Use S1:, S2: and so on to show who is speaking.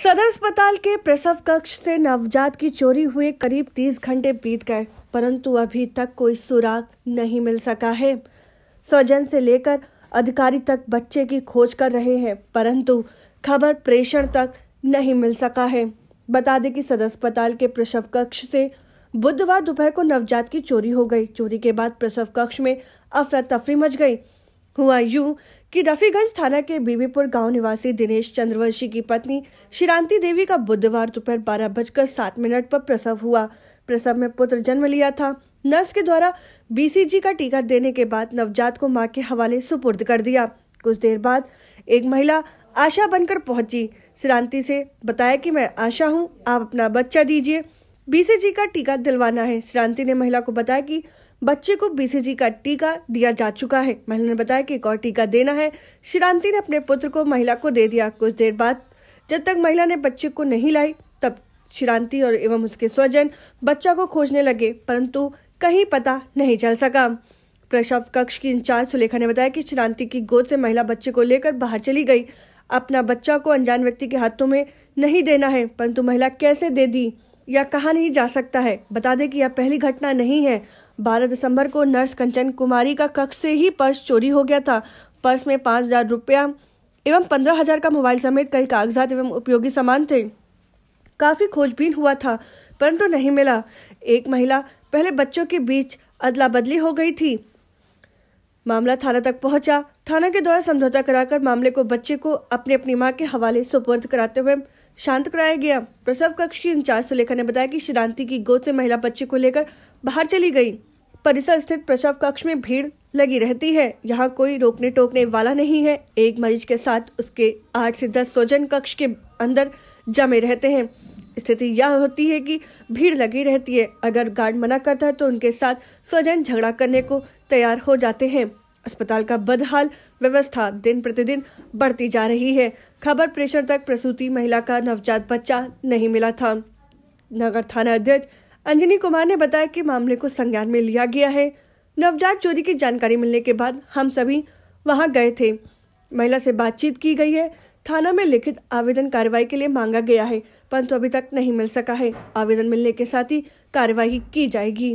S1: सदर अस्पताल के प्रसव कक्ष से नवजात की चोरी हुए करीब तीस घंटे बीत गए परंतु अभी तक कोई सुराग नहीं मिल सका है स्वजन से लेकर अधिकारी तक बच्चे की खोज कर रहे हैं परंतु खबर प्रेषण तक नहीं मिल सका है बता दें कि सदर अस्पताल के प्रसव कक्ष से बुधवार दोपहर को नवजात की चोरी हो गई चोरी के बाद प्रसव कक्ष में अफरा तफरी मच गई हुआ यूं कि रफीगंज थाना के बीबीपुर गांव निवासी दिनेश चंद्रवंशी की पत्नी शिरांति देवी का बुधवार दोपहर बारह बजकर सात मिनट पर प्रसव हुआ प्रसव में पुत्र जन्म लिया था नर्स के द्वारा बीसीजी का टीका देने के बाद नवजात को मां के हवाले सुपुर्द कर दिया कुछ देर बाद एक महिला आशा बनकर पहुंची श्रांति से बताया कि मैं आशा हूं आप अपना बच्चा दीजिए बीसीजी का टीका दिलवाना है श्रांति ने महिला को बताया कि बच्चे को बीसीजी का टीका दिया जा चुका है महिला ने बताया कि एक और टीका देना है श्रांति ने अपने पुत्र को महिला को दे दिया कुछ देर बाद जब तक महिला ने बच्चे को नहीं लाई तब श्रांति और एवं उसके स्वजन बच्चा को खोजने लगे परंतु कहीं पता नहीं चल सका प्रसव कक्ष की इंचार्ज सुलेखा ने बताया कि श्रांति की गोद से महिला बच्चे को लेकर बाहर चली गई अपना बच्चा को अनजान व्यक्ति के हाथों में नहीं देना है परंतु महिला कैसे दे दी या कहा नहीं जा सकता है बता दें कि यह पहली घटना नहीं है 12 दिसंबर को नर्स कंचन कुमारी का कक्ष से ही पर्स चोरी हो गया था पर्स में पाँच हजार रुपया एवं पंद्रह हजार का मोबाइल समेत कई कागजात एवं उपयोगी सामान थे काफ़ी खोजबीन हुआ था परंतु नहीं मिला एक महिला पहले बच्चों के बीच अदला बदली हो गई थी मामला थाना तक पहुंचा थाना के द्वारा समझौता कराकर मामले को बच्चे को अपनी अपनी माँ के हवाले सुपुर्द कराते हुए शांत कराया गया प्रसव कक्ष की इंचार्ज सुलेखा ने बताया कि शिरांति की गोद से महिला बच्चे को लेकर बाहर चली गई परिसर स्थित प्रसव कक्ष में भीड़ लगी रहती है यहाँ कोई रोकने टोकने वाला नहीं है एक मरीज के साथ उसके आठ से दस स्वजन कक्ष के अंदर जमे रहते हैं स्थिति यह होती है कि भीड़ लगी रहती है अगर गार्ड मना करता है तो उनके साथ स्वजन झगड़ा करने को तैयार हो जाते हैं अस्पताल का बदहाल व्यवस्था दिन प्रतिदिन बढ़ती जा रही है खबर प्रेशर तक प्रसूति महिला का नवजात बच्चा नहीं मिला था नगर थाना अध्यक्ष अंजनी कुमार ने बताया कि मामले को संज्ञान में लिया गया है नवजात चोरी की जानकारी मिलने के बाद हम सभी वहां गए थे महिला से बातचीत की गई है थाना में लिखित आवेदन कार्रवाई के लिए मांगा गया है परंतु अभी तक नहीं मिल सका है आवेदन मिलने के साथ ही कार्यवाही की जाएगी